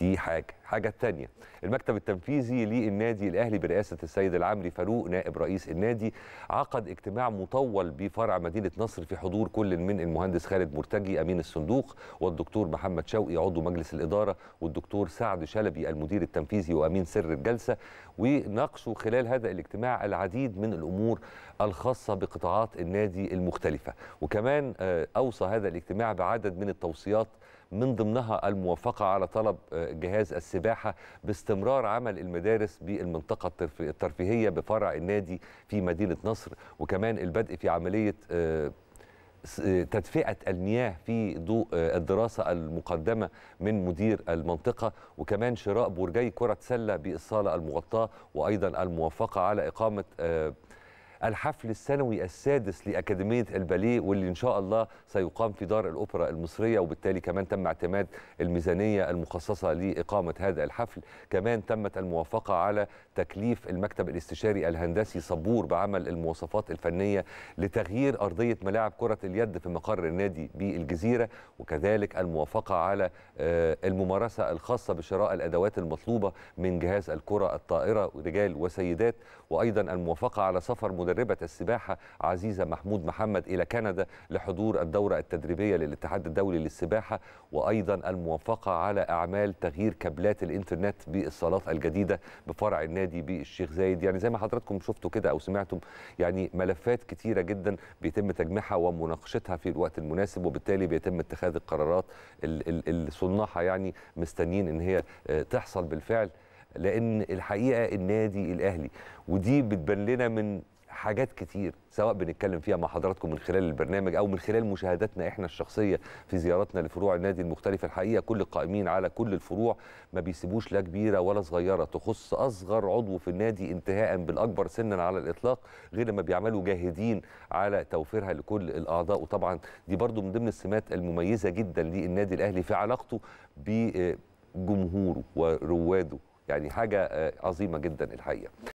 دي حاجه حاجه الثانيه المكتب التنفيذي للنادي الاهلي برئاسه السيد العامري فاروق نائب رئيس النادي عقد اجتماع مطول بفرع مدينه نصر في حضور كل من المهندس خالد مرتجي امين الصندوق والدكتور محمد شوقي عضو مجلس الاداره والدكتور سعد شلبي المدير التنفيذي وامين سر الجلسه وناقشوا خلال هذا الاجتماع العديد من الامور الخاصه بقطاعات النادي المختلفه وكمان آه، اوصى هذا الاجتماع بعدد من التوصيات من ضمنها الموافقة على طلب آه، جهاز السباحة باستمرار عمل المدارس بالمنطقة الترفيهية بفرع النادي في مدينة نصر وكمان البدء في عملية آه، آه، تدفئة المياه في ضوء الدراسة المقدمة من مدير المنطقة وكمان شراء برجي كرة سلة بالصالة المغطاة وأيضا الموافقة على إقامة الحفل السنوي السادس لأكاديمية الباليه واللي إن شاء الله سيقام في دار الأوبرا المصرية وبالتالي كمان تم اعتماد الميزانية المخصصة لإقامة هذا الحفل كمان تمت الموافقة على تكليف المكتب الاستشاري الهندسي صبور بعمل المواصفات الفنية لتغيير أرضية ملاعب كرة اليد في مقر النادي بالجزيرة وكذلك الموافقة على آه، الممارسة الخاصة بشراء الأدوات المطلوبة من جهاز الكرة الطائرة رجال وسيدات وأيضا الموافقة على سفر مدربة السباحة عزيزة محمود محمد إلى كندا لحضور الدورة التدريبية للاتحاد الدولي للسباحة وأيضا الموافقة على أعمال تغيير كابلات الإنترنت بالصالات الجديدة بفرع النادي بالشيخ زايد يعني زي ما حضراتكم شفتوا كده أو سمعتم يعني ملفات كتيرة جدا بيتم تجميعها ومناقشتها في الوقت المناسب وبالتالي بيتم اتخاذ القرارات اللي صناعها يعني مستنيين ان هي آه، تحصل بالفعل لان الحقيقه النادي الاهلي ودي بتبان لنا من حاجات كتير سواء بنتكلم فيها مع حضراتكم من خلال البرنامج او من خلال مشاهداتنا احنا الشخصيه في زياراتنا لفروع النادي المختلفه الحقيقه كل القائمين على كل الفروع ما بيسيبوش لا كبيره ولا صغيره تخص اصغر عضو في النادي انتهاء بالاكبر سنا على الاطلاق غير لما بيعملوا جاهدين على توفيرها لكل الاعضاء وطبعا دي برضو من ضمن السمات المميزه جدا للنادي الاهلي في علاقته بجمهوره ورواده يعني حاجه آه، عظيمه جدا الحقيقه